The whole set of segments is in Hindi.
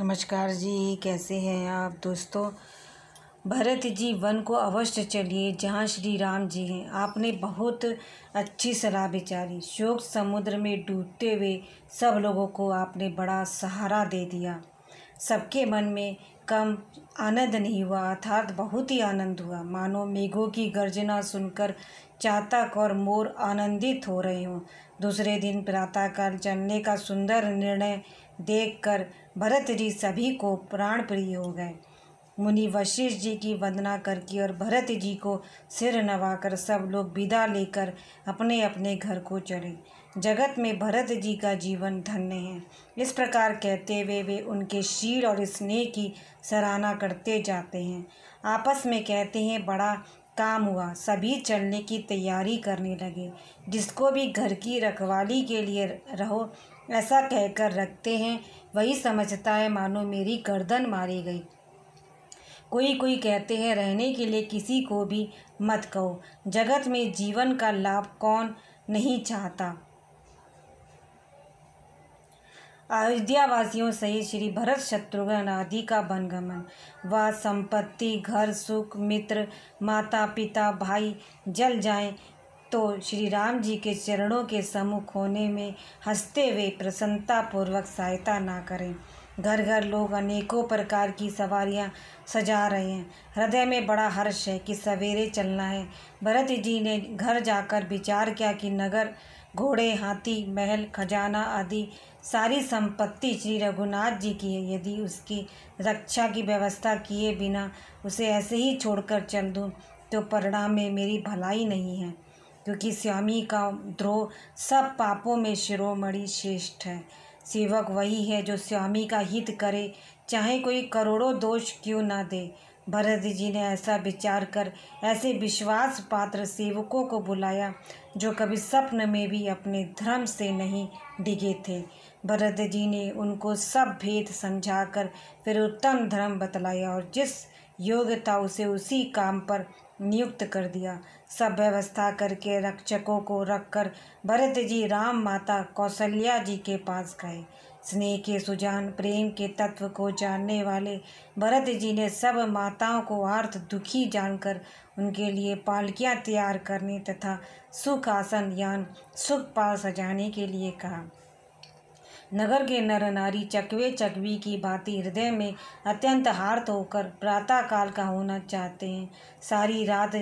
नमस्कार जी कैसे हैं आप दोस्तों भरत जी वन को अवश्य चलिए जहाँ श्री राम जी हैं आपने बहुत अच्छी सलाह विचारी शोक समुद्र में डूबते हुए सब लोगों को आपने बड़ा सहारा दे दिया सबके मन में कम आनंद नहीं हुआ अर्थात बहुत ही आनंद हुआ मानो मेघों की गर्जना सुनकर चातक और मोर आनंदित हो रहे हों दूसरे दिन प्रातःकाल चलने का सुंदर निर्णय देखकर भरत जी सभी को प्राण प्रिय हो गए मुनि वशिष्ठ जी की वंदना करके और भरत जी को सिर नवाकर सब लोग विदा लेकर अपने अपने घर को चले जगत में भरत जी का जीवन धन्य है इस प्रकार कहते हुए वे उनके शील और स्नेह की सराहना करते जाते हैं आपस में कहते हैं बड़ा काम हुआ सभी चलने की तैयारी करने लगे जिसको भी घर की रखवाली के लिए रहो ऐसा कहकर रखते हैं वही समझता है मानो मेरी गर्दन मारी गई कोई कोई कहते हैं रहने के लिए किसी को भी मत कहो जगत में जीवन का लाभ कौन नहीं चाहता अयोध्यावासियों सहित श्री भरत शत्रुघ्न आदि का वनगमन व संपत्ति घर सुख मित्र माता पिता भाई जल जाएं तो श्री राम जी के चरणों के सम्मुख होने में हंसते हुए प्रसन्नतापूर्वक सहायता ना करें घर घर लोग अनेकों प्रकार की सवारियां सजा रहे हैं हृदय में बड़ा हर्ष है कि सवेरे चलना है भरत जी ने घर जाकर विचार किया कि नगर घोड़े हाथी महल खजाना आदि सारी संपत्ति श्री रघुनाथ जी की है यदि उसकी रक्षा की व्यवस्था किए बिना उसे ऐसे ही छोड़कर चल दूँ तो परिणाम में मेरी भलाई नहीं है क्योंकि स्वामी का द्रोह सब पापों में शिरोमणि श्रेष्ठ है सेवक वही है जो स्वामी का हित करे चाहे कोई करोड़ों दोष क्यों ना दे भरत जी ने ऐसा विचार कर ऐसे विश्वास पात्र सेवकों को बुलाया जो कभी स्वप्न में भी अपने धर्म से नहीं डिगे थे भरत जी ने उनको सब भेद समझाकर फिर उत्तम धर्म बतलाया और जिस योग्यता उसे उसी काम पर नियुक्त कर दिया सब व्यवस्था करके रक्षकों को रखकर भरत जी राम माता कौशल्या जी के पास गए स्नेह के सुजान प्रेम के तत्व को जानने वाले भरत जी ने सब माताओं को आर्थ दुखी जानकर उनके लिए पालकियाँ तैयार करने तथा सुख आसन यान सुख पाल सजाने के लिए कहा नगर के नर नारी चकवे चकवी की भांति हृदय में अत्यंत हार्त होकर प्रातःकाल का होना चाहते हैं सारी रात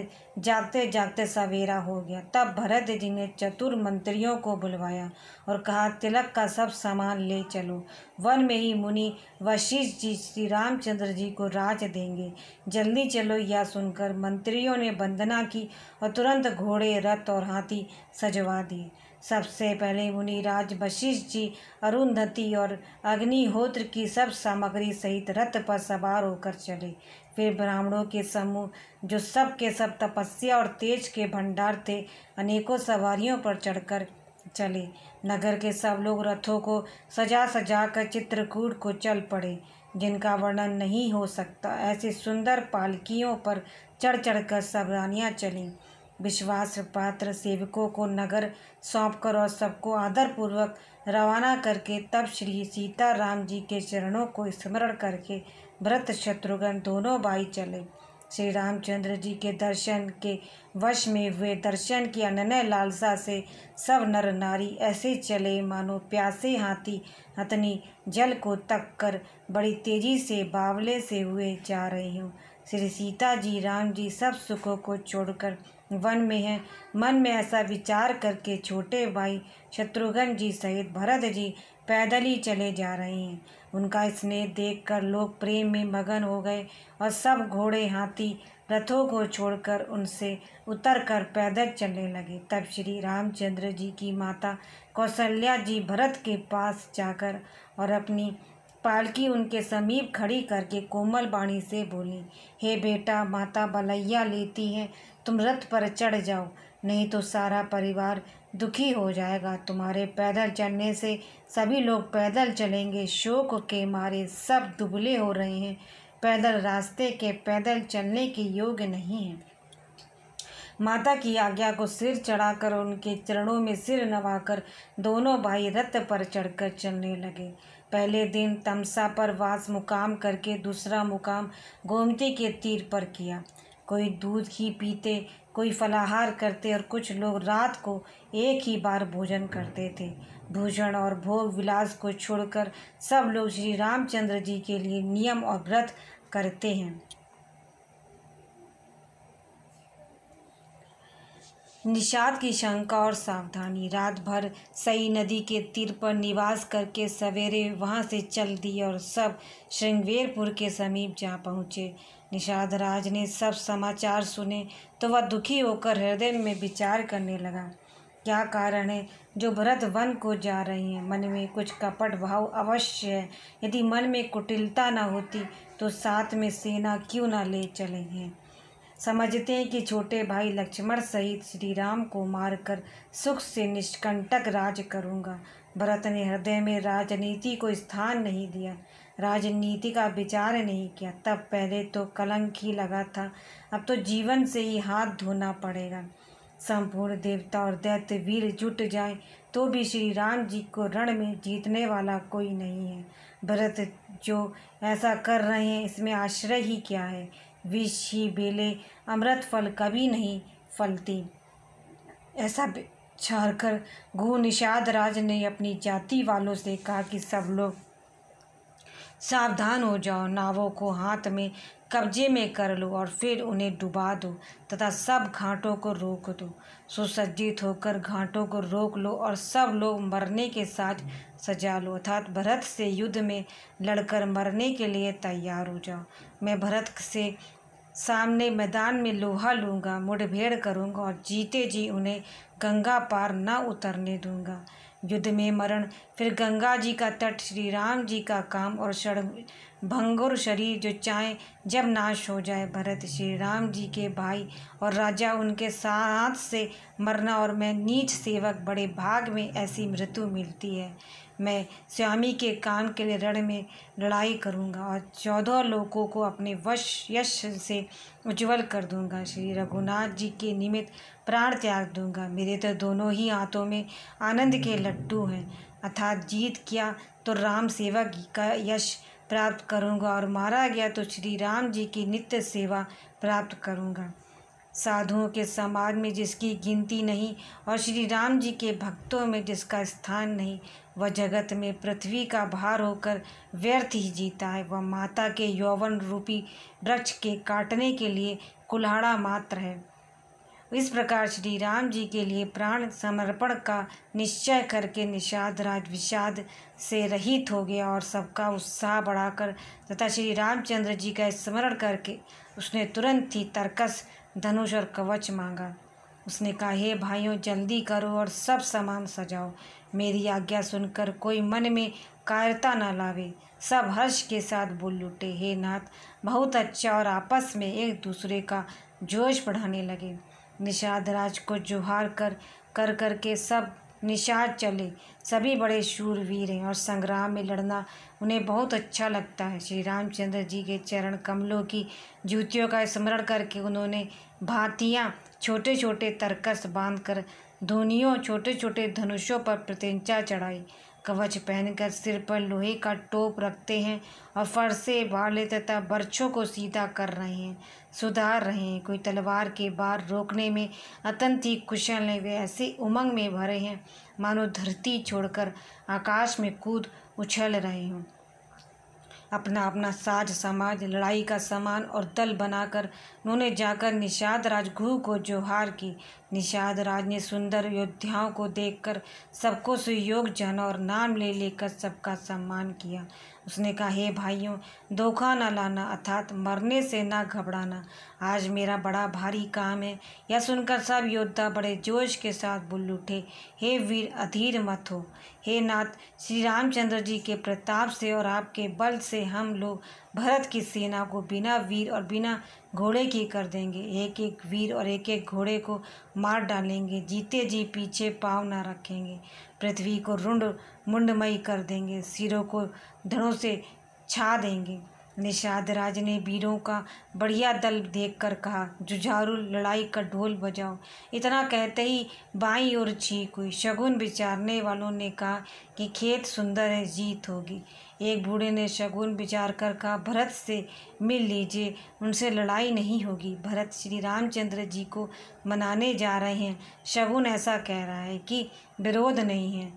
जागते जागते सवेरा हो गया तब भरत जी ने चतुर मंत्रियों को बुलवाया और कहा तिलक का सब सामान ले चलो वन में ही मुनि वशिष्ठ जी श्री रामचंद्र जी को राज देंगे जल्दी चलो यह सुनकर मंत्रियों ने वंदना की और तुरंत घोड़े रथ और हाथी सजवा दिए सबसे पहले मुनिराज वशिष्ठ जी अरुंधति और अग्निहोत्र की सब सामग्री सहित रथ पर सवार होकर चले फिर ब्राह्मणों के समूह जो सब के सब तपस्या और तेज के भंडार थे अनेकों सवारियों पर चढ़कर चले नगर के सब लोग रथों को सजा सजा कर चित्रकूट को चल पड़े जिनका वर्णन नहीं हो सकता ऐसे सुंदर पालकियों पर चढ़ चढ़कर सब रानियाँ चलीं विश्वास पात्र सेवकों को नगर सौंप कर और सबको आदरपूर्वक रवाना करके तब श्री सीताराम जी के चरणों को स्मरण करके व्रत शत्रुघ्न दोनों भाई चले श्री रामचंद्र जी के दर्शन के वश में हुए दर्शन की अनन्य लालसा से सब नर नारी ऐसे चले मानो प्यासे हाथी हथनी जल को तक कर बड़ी तेजी से बावले से हुए जा रही हूँ श्री सीता जी राम जी सब सुखों को छोड़कर वन में हैं मन में ऐसा विचार करके छोटे भाई शत्रुघ्न जी सहित भरत जी पैदल ही चले जा रहे हैं उनका स्नेह देखकर लोग प्रेम में मगन हो गए और सब घोड़े हाथी रथों को छोड़कर उनसे उतर कर पैदल चलने लगे तब श्री रामचंद्र जी की माता कौशल्या जी भरत के पास जाकर और अपनी पालकी उनके समीप खड़ी करके कोमल बाणी से बोली हे बेटा माता बलैया लेती है तुम रथ पर चढ़ जाओ नहीं तो सारा परिवार दुखी हो जाएगा तुम्हारे पैदल चलने से सभी लोग पैदल चलेंगे शोक के मारे सब दुबले हो रहे हैं पैदल रास्ते के पैदल चलने के योग्य नहीं हैं माता की आज्ञा को सिर चढ़ाकर उनके चरणों में सिर नवाकर दोनों भाई रथ पर चढ़कर चलने लगे पहले दिन तमसा पर वास मुकाम करके दूसरा मुकाम गोमती के तीर पर किया कोई दूध घी पीते कोई फलाहार करते और कुछ लोग रात को एक ही बार भोजन करते थे भूषण और भोग विलास को छोड़कर सब लोग श्री रामचंद्र जी के लिए नियम और व्रत करते हैं निषाद की शंका और सावधानी रात भर सई नदी के तीर पर निवास करके सवेरे वहां से चल दिए और सब श्रृंगवेरपुर के समीप जा पहुंचे निषाद राज ने सब समाचार सुने तो वह दुखी होकर हृदय में विचार करने लगा क्या कारण है जो भरत वन को जा रही हैं मन में कुछ कपट भाव अवश्य है यदि मन में कुटिलता ना होती तो साथ में सेना क्यों ना ले चले हैं समझते हैं कि छोटे भाई लक्ष्मण सहित श्री राम को मारकर सुख से निष्कंटक राज करूंगा भरत ने हृदय में राजनीति को स्थान नहीं दिया राजनीति का विचार नहीं किया तब पहले तो कलंक ही लगा था अब तो जीवन से ही हाथ धोना पड़ेगा संपूर्ण देवता और दैत्य वीर जुट जाए तो भी श्री राम जी को रण में जीतने वाला कोई नहीं है भरत जो ऐसा कर रहे हैं इसमें आश्रय ही क्या है विष ही बेले अमृत फल कभी नहीं फलती ऐसा छाड़ कर गुरु निषाद राज ने अपनी जाति वालों से कहा कि सब लोग सावधान हो जाओ नावों को हाथ में कब्जे में कर लो और फिर उन्हें डुबा दो तथा सब घाटों को रोक दो सुसज्जित होकर घाटों को रोक लो और सब लोग मरने के साथ सजा लो अर्थात भरत से युद्ध में लड़कर मरने के लिए तैयार हो जाओ मैं भरत से सामने मैदान में लोहा लूँगा मुठभेड़ करूँगा और जीते जी उन्हें गंगा पार न उतरने दूँगा युद्ध में मरण फिर गंगा जी का तट श्री राम जी का काम और षण भंगुर शरीर जो चाहे जब नाश हो जाए भरत श्री राम जी के भाई और राजा उनके साथ से मरना और मैं नीच सेवक बड़े भाग में ऐसी मृत्यु मिलती है मैं स्वामी के काम के लिए रण में लड़ाई करूंगा और चौदह लोगों को अपने वश यश से उज्जवल कर दूंगा श्री रघुनाथ जी के निमित्त प्राण त्याग दूंगा मेरे तो दोनों ही हाथों में आनंद के लड्डू हैं अर्थात जीत किया तो राम सेवा का यश प्राप्त करूंगा और मारा गया तो श्री राम जी की नित्य सेवा प्राप्त करूंगा साधुओं के समाज में जिसकी गिनती नहीं और श्री राम जी के भक्तों में जिसका स्थान नहीं वह जगत में पृथ्वी का भार होकर व्यर्थ ही जीता है वह माता के यौवन रूपी वृक्ष के काटने के लिए कुल्हाड़ा मात्र है इस प्रकार श्री राम जी के लिए प्राण समर्पण का निश्चय करके निषाद राज विषाद से रहित हो गया और सबका उत्साह बढ़ाकर तथा श्री रामचंद्र जी का स्मरण करके उसने तुरंत ही तर्कस धनुष और कवच मांगा उसने कहा हे भाइयों जल्दी करो और सब सामान सजाओ मेरी आज्ञा सुनकर कोई मन में कायरता न लावे सब हर्ष के साथ बोल लुटे हे नाथ बहुत अच्छा और आपस में एक दूसरे का जोश बढ़ाने लगे निषाद राज को जुहार कर कर करके सब निषाद चले सभी बड़े शूरवीर हैं और संग्राम में लड़ना उन्हें बहुत अच्छा लगता है श्री रामचंद्र जी के चरण कमलों की जूतियों का स्मरण करके उन्होंने भांतियाँ छोटे छोटे तरकस बांधकर धुनियों छोटे छोटे धनुषों पर प्रत्यंचा चढ़ाई कवच पहनकर सिर पर लोहे का टोप रखते हैं और फरसे भाले तथा बर्छों को सीधा कर रहे हैं सुधार रहे हैं कोई तलवार के बार रोकने में अत्यंत ही कुशल है वे ऐसे उमंग में भरे हैं मानो धरती छोड़कर आकाश में कूद उछल रहे हों अपना अपना साज समाज लड़ाई का सामान और दल बनाकर उन्होंने जाकर निषाद गुरु को जोहार की निषाद राज ने सुंदर योद्धाओं को देखकर सबको सुयोग जाना और नाम ले लेकर सबका सम्मान किया उसने कहा हे भाइयों धोखा न लाना अर्थात मरने से ना घबराना आज मेरा बड़ा भारी काम है यह सुनकर सब योद्धा बड़े जोश के साथ बुल उठे हे वीर अधीर मत हो हे नाथ श्री रामचंद्र जी के प्रताप से और आपके बल से हम लोग भरत की सेना को बिना वीर और बिना घोड़े की कर देंगे एक एक वीर और एक एक घोड़े को मार डालेंगे जीते जी पीछे पाँव ना रखेंगे पृथ्वी को रुंड मुंडमयी कर देंगे सिरों को धड़ों से छा देंगे निषाद राज ने वीरों का बढ़िया दल देखकर कहा जुझारू लड़ाई का ढोल बजाओ इतना कहते ही बाई और चीख हुई शगुन विचारने वालों ने कहा कि खेत सुंदर है जीत होगी एक बूढ़े ने शगुन विचार कर कहा भरत से मिल लीजिए उनसे लड़ाई नहीं होगी भरत श्री रामचंद्र जी को मनाने जा रहे हैं शगुन ऐसा कह रहा है कि विरोध नहीं है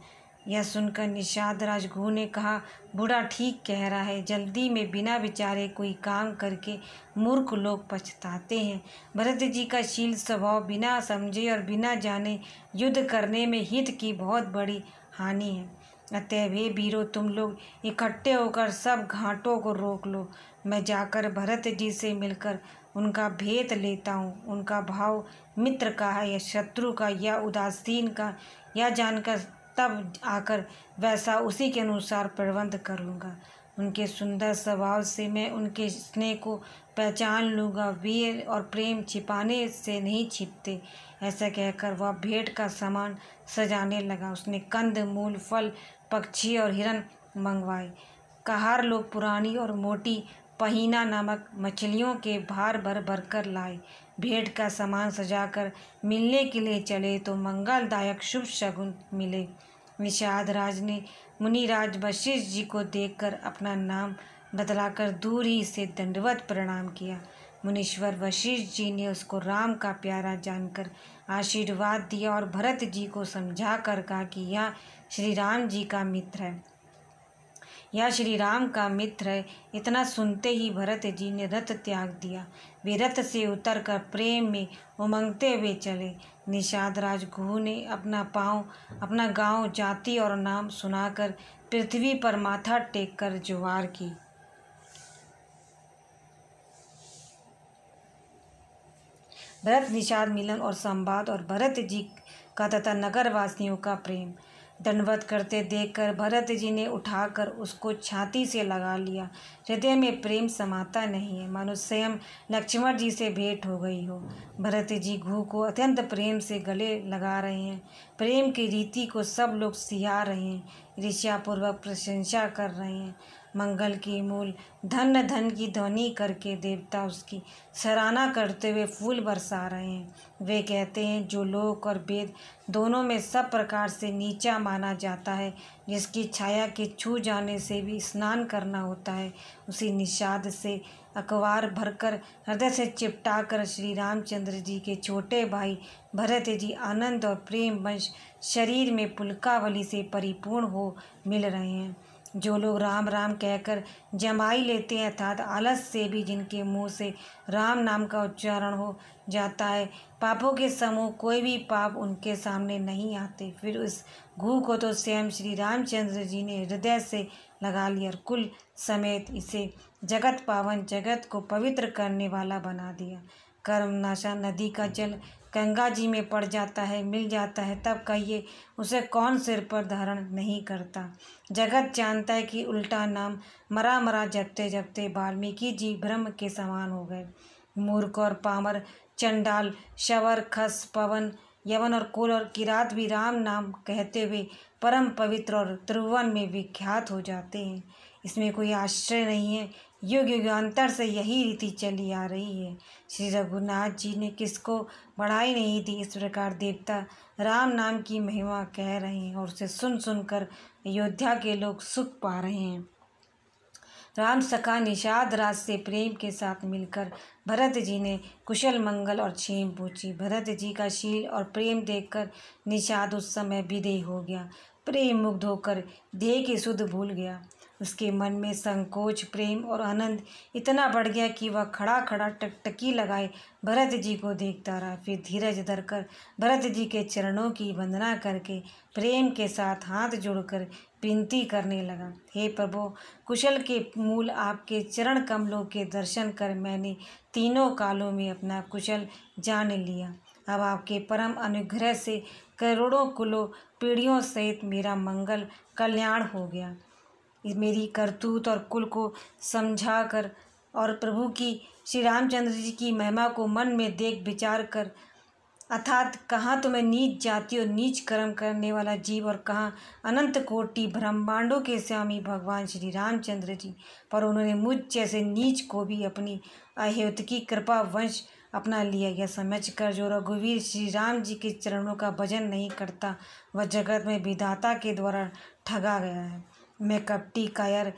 यह सुनकर निषाद राजगुरु ने कहा बूढ़ा ठीक कह रहा है जल्दी में बिना विचारे कोई काम करके मूर्ख लोग पछताते हैं भरत जी का शील स्वभाव बिना समझे और बिना जाने युद्ध करने में हित की बहुत बड़ी हानि है अतः वे वीरो तुम लोग इकट्ठे होकर सब घाटों को रोक लो मैं जाकर भरत जी से मिलकर उनका भेद लेता हूँ उनका भाव मित्र का है या शत्रु का या उदासीन का या जानकर तब आकर वैसा उसी के अनुसार प्रबंध करूँगा उनके सुंदर स्वभाव से मैं उनके स्नेह को पहचान लूँगा वीर और प्रेम छिपाने से नहीं छिपते ऐसा कहकर वह भेंट का सामान सजाने लगा उसने कंद मूल फल पक्षी और हिरन मंगवाए कहार लोग पुरानी और मोटी पहीना नामक मछलियों के भार भर भर कर लाए भेंट का सामान सजाकर मिलने के लिए चले तो मंगलदायक शुभ शगुन मिले निषाद राज ने मुनिराज वशिष्ठ जी को देखकर अपना नाम बदलाकर दूर ही से दंडवत प्रणाम किया मुनीश्वर वशिष्ठ जी ने उसको राम का प्यारा जानकर आशीर्वाद दिया और भरत जी को समझा कर कहा कि यह श्री राम जी का मित्र है यह श्री राम का मित्र है इतना सुनते ही भरत जी ने रथ त्याग दिया वे रथ से उतर कर प्रेम में उमंगते हुए चले निषाद राजगुहू ने अपना पाँव अपना गांव जाति और नाम सुनाकर पृथ्वी पर माथा टेक कर जुवार की भरत निषाद मिलन और संवाद और भरत जी का तथा नगरवासियों का प्रेम दंडवत करते देखकर भरत जी ने उठाकर उसको छाती से लगा लिया हृदय में प्रेम समाता नहीं है मानो स्वयं लक्ष्मण जी से भेंट हो गई हो भरत जी घू को अत्यंत प्रेम से गले लगा रहे हैं प्रेम की रीति को सब लोग सिहा रहे हैं ऋषापूर्वक प्रशंसा कर रहे हैं मंगल की मूल धन धन की ध्वनि करके देवता उसकी सराहना करते हुए फूल बरसा रहे हैं वे कहते हैं जो लोक और वेद दोनों में सब प्रकार से नीचा माना जाता है जिसकी छाया के छू जाने से भी स्नान करना होता है उसी निषाद से अखबार भरकर हृदय से चिपटाकर श्री रामचंद्र जी के छोटे भाई भरत जी आनंद और प्रेम वंश शरीर में पुलकावली से परिपूर्ण हो मिल रहे हैं जो लोग राम राम कहकर जमाई लेते हैं अर्थात आलस से भी जिनके मुंह से राम नाम का उच्चारण हो जाता है पापों के समूह कोई भी पाप उनके सामने नहीं आते फिर उस घू को तो स्वयं श्री रामचंद्र जी ने हृदय से लगा लिया और कुल समेत इसे जगत पावन जगत को पवित्र करने वाला बना दिया कर्मनाशा नदी का जल गंगा जी में पड़ जाता है मिल जाता है तब कहिए उसे कौन सिर पर धारण नहीं करता जगत जानता है कि उल्टा नाम मरा मरा जपते जपते वाल्मीकि जी ब्रह्म के समान हो गए मूर्ख और पामर चंडाल शवर खस पवन यवन और कुल और किरात भी राम नाम कहते हुए परम पवित्र और त्रिभुवन में विख्यात हो जाते हैं इसमें कोई आश्चर्य नहीं है युग युगांतर से यही रीति चली आ रही है श्री रघुनाथ जी ने किसको बढ़ाई नहीं दी इस प्रकार देवता राम नाम की महिमा कह रहे हैं और उसे सुन सुनकर अयोध्या के लोग सुख पा रहे हैं राम सखा निषाद राज से प्रेम के साथ मिलकर भरत जी ने कुशल मंगल और छेम पूछी भरत जी का शील और प्रेम देखकर निषाद उस समय विदेह हो गया प्रेम मुग्ध होकर देह की सुध भूल गया उसके मन में संकोच प्रेम और आनंद इतना बढ़ गया कि वह खड़ा खड़ा टकटकी लगाए भरत जी को देखता रहा फिर धीरज धरकर भरत जी के चरणों की वंदना करके प्रेम के साथ हाथ जोड़कर विनती करने लगा हे प्रभु कुशल के मूल आपके चरण कमलों के दर्शन कर मैंने तीनों कालों में अपना कुशल जान लिया अब आपके परम अनुग्रह से करोड़ों कुलों पीढ़ियों सहित मेरा मंगल कल्याण हो गया मेरी करतूत और कुल को समझा कर और प्रभु की श्री रामचंद्र जी की महिमा को मन में देख विचार कर अर्थात कहाँ तो मैं नीच जाति और नीच कर्म करने वाला जीव और कहाँ अनंत कोटि ब्रह्मांडों के स्वामी भगवान श्री रामचंद्र जी पर उन्होंने मुझ जैसे नीच को भी अपनी अहेत की कृपा वंश अपना लिया गया समझ कर जो रघुवीर श्री राम जी के चरणों का भजन नहीं करता वह जगत में विधाता के द्वारा ठगा गया है मैं कपटी कायर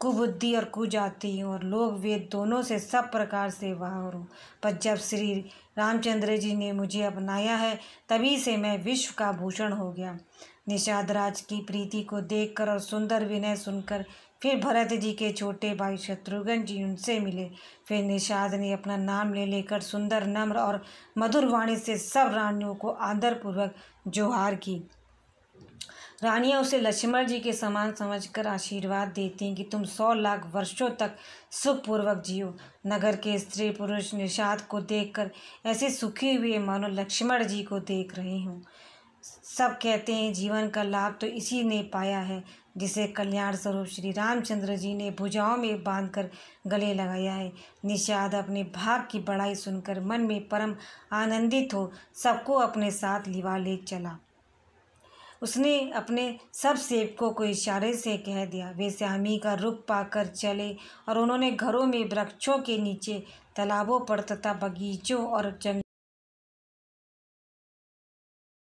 कुबुद्धि और कुजाती हूँ और लोग वेद दोनों से सब प्रकार से बाहर हूँ पर जब श्री रामचंद्र जी ने मुझे अपनाया है तभी से मैं विश्व का भूषण हो गया निषाद राज की प्रीति को देखकर और सुंदर विनय सुनकर फिर भरत जी के छोटे भाई शत्रुघ्न जी उनसे मिले फिर निषाद ने अपना नाम ले लेकर सुंदर नम्र और मधुर वाणी से सब रानियों को आदरपूर्वक जोहार की रानियाँ उसे लक्ष्मण जी के समान समझकर आशीर्वाद देती हैं कि तुम सौ लाख वर्षों तक सुखपूर्वक जियो नगर के स्त्री पुरुष निषाद को देखकर ऐसे सुखी हुए मानो लक्ष्मण जी को देख रहे हों सब कहते हैं जीवन का लाभ तो इसी ने पाया है जिसे कल्याण स्वरूप श्री रामचंद्र जी ने भुजाओं में बांधकर गले लगाया है निषाद अपने भाग की बड़ाई सुनकर मन में परम आनंदित हो सबको अपने साथ लिवा ले चला उसने अपने सब सेवकों को इशारे से कह दिया वे श्यामी का रुख पाकर चले और उन्होंने घरों में वृक्षों के नीचे तालाबों पर तथा बगीचों और जंग